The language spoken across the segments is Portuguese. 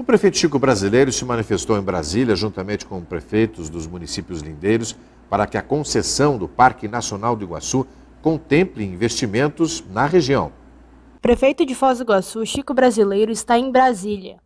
O prefeito Chico Brasileiro se manifestou em Brasília, juntamente com prefeitos dos municípios lindeiros, para que a concessão do Parque Nacional do Iguaçu contemple investimentos na região. Prefeito de Foz do Iguaçu, Chico Brasileiro, está em Brasília.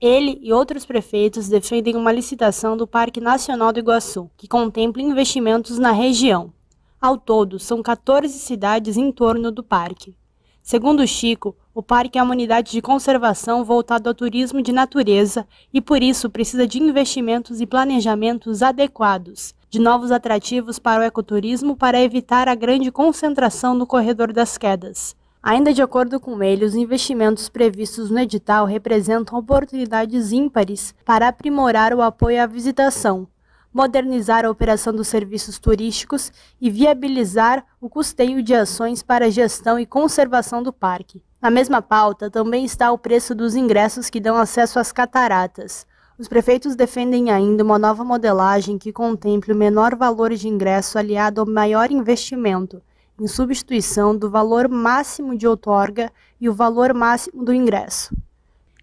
Ele e outros prefeitos defendem uma licitação do Parque Nacional do Iguaçu, que contemple investimentos na região. Ao todo, são 14 cidades em torno do parque. Segundo Chico, o parque é uma unidade de conservação voltada ao turismo de natureza e, por isso, precisa de investimentos e planejamentos adequados, de novos atrativos para o ecoturismo para evitar a grande concentração no corredor das quedas. Ainda de acordo com ele, os investimentos previstos no edital representam oportunidades ímpares para aprimorar o apoio à visitação, modernizar a operação dos serviços turísticos e viabilizar o custeio de ações para gestão e conservação do parque. Na mesma pauta também está o preço dos ingressos que dão acesso às cataratas. Os prefeitos defendem ainda uma nova modelagem que contemple o menor valor de ingresso aliado ao maior investimento, em substituição do valor máximo de outorga e o valor máximo do ingresso.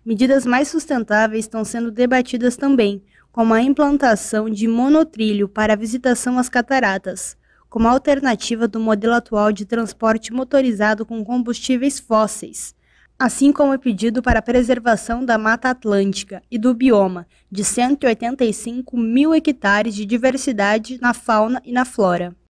Medidas mais sustentáveis estão sendo debatidas também, como a implantação de monotrilho para visitação às cataratas, como alternativa do modelo atual de transporte motorizado com combustíveis fósseis, assim como é pedido para a preservação da Mata Atlântica e do bioma de 185 mil hectares de diversidade na fauna e na flora.